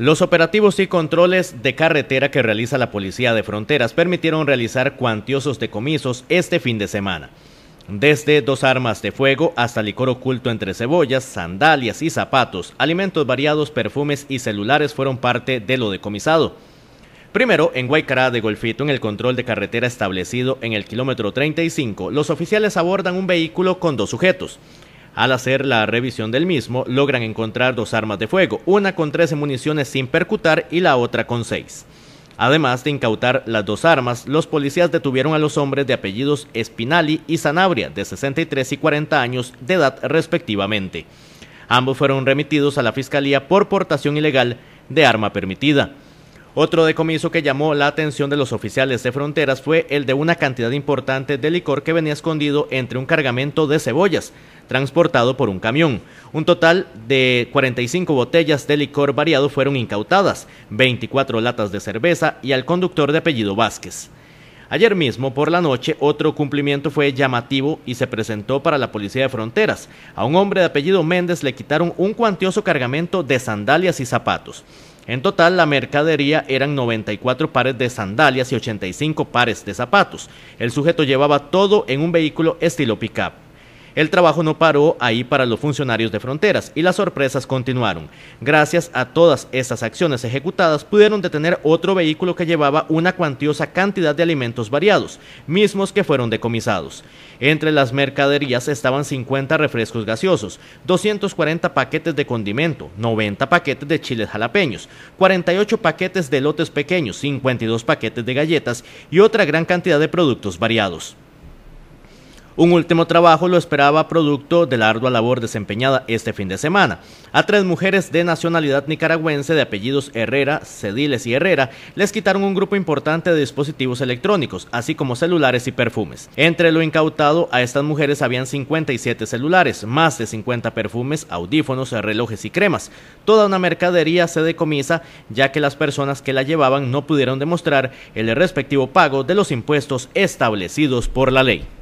Los operativos y controles de carretera que realiza la Policía de Fronteras permitieron realizar cuantiosos decomisos este fin de semana. Desde dos armas de fuego hasta licor oculto entre cebollas, sandalias y zapatos, alimentos variados, perfumes y celulares fueron parte de lo decomisado. Primero, en Guaycará de Golfito, en el control de carretera establecido en el kilómetro 35, los oficiales abordan un vehículo con dos sujetos. Al hacer la revisión del mismo, logran encontrar dos armas de fuego, una con 13 municiones sin percutar y la otra con 6. Además de incautar las dos armas, los policías detuvieron a los hombres de apellidos Espinali y Sanabria, de 63 y 40 años de edad respectivamente. Ambos fueron remitidos a la Fiscalía por portación ilegal de arma permitida. Otro decomiso que llamó la atención de los oficiales de fronteras fue el de una cantidad importante de licor que venía escondido entre un cargamento de cebollas transportado por un camión. Un total de 45 botellas de licor variado fueron incautadas, 24 latas de cerveza y al conductor de apellido Vázquez. Ayer mismo por la noche otro cumplimiento fue llamativo y se presentó para la Policía de Fronteras. A un hombre de apellido Méndez le quitaron un cuantioso cargamento de sandalias y zapatos. En total, la mercadería eran 94 pares de sandalias y 85 pares de zapatos. El sujeto llevaba todo en un vehículo estilo pickup. El trabajo no paró ahí para los funcionarios de fronteras y las sorpresas continuaron. Gracias a todas estas acciones ejecutadas pudieron detener otro vehículo que llevaba una cuantiosa cantidad de alimentos variados, mismos que fueron decomisados. Entre las mercaderías estaban 50 refrescos gaseosos, 240 paquetes de condimento, 90 paquetes de chiles jalapeños, 48 paquetes de lotes pequeños, 52 paquetes de galletas y otra gran cantidad de productos variados. Un último trabajo lo esperaba producto de la ardua labor desempeñada este fin de semana. A tres mujeres de nacionalidad nicaragüense de apellidos Herrera, Cediles y Herrera les quitaron un grupo importante de dispositivos electrónicos, así como celulares y perfumes. Entre lo incautado a estas mujeres habían 57 celulares, más de 50 perfumes, audífonos, relojes y cremas. Toda una mercadería se decomisa ya que las personas que la llevaban no pudieron demostrar el respectivo pago de los impuestos establecidos por la ley.